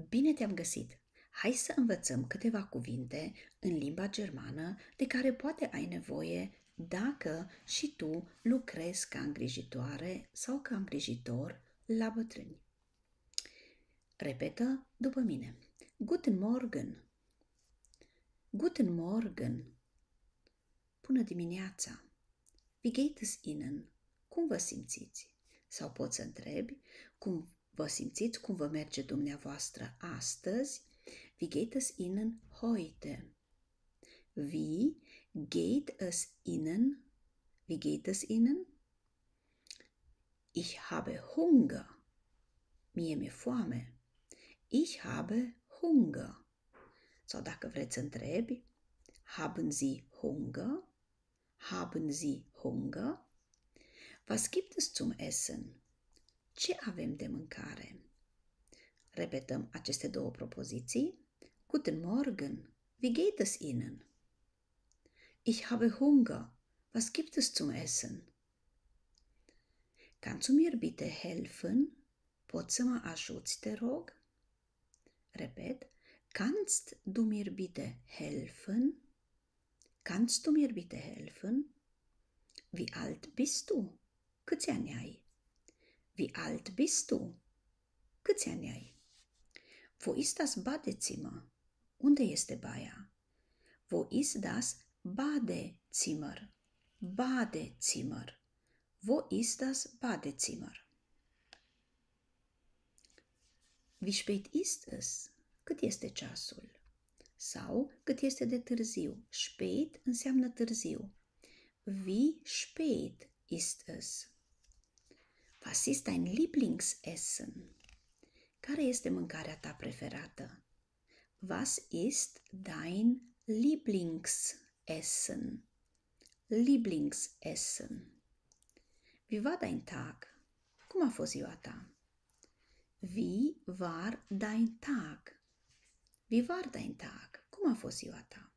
Bine te-am găsit! Hai să învățăm câteva cuvinte în limba germană de care poate ai nevoie dacă și tu lucrezi ca îngrijitoare sau ca îngrijitor la bătrâni. Repetă după mine. Guten Morgen! Guten Morgen! Bună dimineața! Wie geht es Ihnen? Cum vă simțiți? Sau poți să întrebi cum Vă simțiți cum vă merge dumneavoastră astăzi? Wie geht es Ihnen heute? Wie geht es Ihnen? Wie geht es Ihnen? Ich habe Hunger. Mie mi-e foame. Ich habe Hunger. Sau dacă vreți întrebi, haben Sie Hunger? Haben Sie Hunger? Was gibt es zum Essen? Ce avem de mâncare? Repetăm aceste două propoziții. Guten Morgen. Wie geht es Ihnen? Ich habe Hunger. Was gibt es zum Essen? Kannst du mir bitte helfen? Poți să mă ajuți, te rog? Repet. Kannst du mir bitte helfen? Kannst du mir bitte helfen? Wie alt bist du? Câți ani ai? Wie alt bist du? Câți ani ai? Wo ist das Badezimmer? Unde este baia? Wo ist das Badezimmer? Badezimmer. Wo ist das Badezimmer? Wie spät ist es? Cât este ceasul? Sau cât este de târziu? Spät înseamnă târziu. Wie spät ist es? Was ist dein Lieblingsessen? Care este mâncarea ta preferată? Was ist dein Lieblingsessen? Lieblingsessen. Wie war dein Tag? Cum a fost ziua ta? Wie war dein Tag? Wie war dein Tag? Cum a fost ziua ta?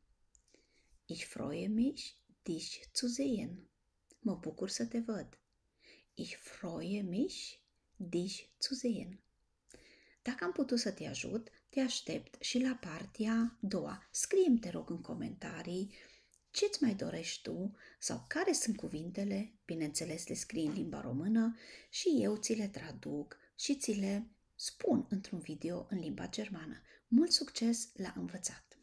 Ich freue mich, dich zu sehen. Mă bucur să te văd. Ich freue mich, dich zu sehen. Dacă am putut să te ajut, te aștept și la partea a doua. Scrie-mi, te rog, în comentarii ce-ți mai dorești tu sau care sunt cuvintele, bineînțeles le scrii în limba română și eu ți le traduc și ți le spun într-un video în limba germană. Mult succes la învățat!